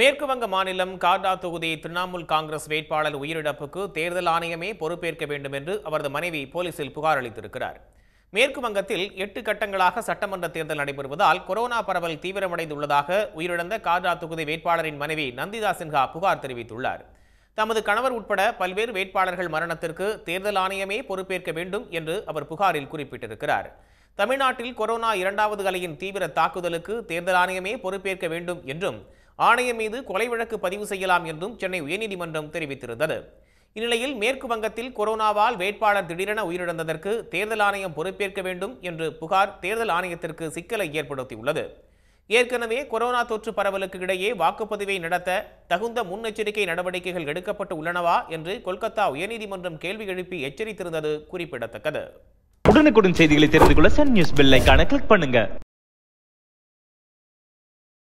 மேற்கு வங்க மாநிலம் கார்டா தொகுதி திரிணாமுல் காங்கிரஸ் வேட்பாளர் உயிரிழப்புக்கு தேர்தல் ஆணையமே பொறுப்பேற்க வேண்டும் என்று அவரது மனைவி போலீசில் புகார் அளித்திருக்கிறார் மேற்கு வங்கத்தில் எட்டு கட்டங்களாக சட்டமன்ற தேர்தல் நடைபெறுவதால் கொரோனா பரவல் தீவிரமடைந்துள்ளதாக உயிரிழந்த கார்டா தொகுதி வேட்பாளரின் மனைவி நந்திதா சின்ஹா புகார் தெரிவித்துள்ளார் தமது கணவர் உட்பட பல்வேறு வேட்பாளர்கள் மரணத்திற்கு தேர்தல் ஆணையமே பொறுப்பேற்க வேண்டும் என்று அவர் புகாரில் குறிப்பிட்டிருக்கிறார் தமிழ்நாட்டில் கொரோனா இரண்டாவது அலையின் தீவிர தாக்குதலுக்கு தேர்தல் ஆணையமே பொறுப்பேற்க வேண்டும் என்றும் ஆணையம் மீது கொலை வழக்கு பதிவு செய்யலாம் என்றும் சென்னை உயர்நீதிமன்றம் தெரிவித்திருந்தது இந்நிலையில் மேற்கு வங்கத்தில் கொரோனாவால் வேட்பாளர் திடீரென உயிரிழந்ததற்கு தேர்தல் ஆணையம் பொறுப்பேற்க வேண்டும் என்று புகார் தேர்தல் ஆணையத்திற்கு சிக்கலை ஏற்படுத்தியுள்ளது ஏற்கனவே கொரோனா தொற்று பரவலுக்கு இடையே வாக்குப்பதிவை நடத்த தகுந்த முன்னெச்சரிக்கை நடவடிக்கைகள் எடுக்கப்பட்டு உள்ளனவா என்று கொல்கத்தா உயர்நீதிமன்றம் கேள்வி எழுப்பி எச்சரித்திருந்தது குறிப்பிடத்தக்கது உடனுக்குடன் செய்திகளை தெரிந்து கொள்ள சன் நியூஸ் பெல் கிளிக் பண்ணுங்க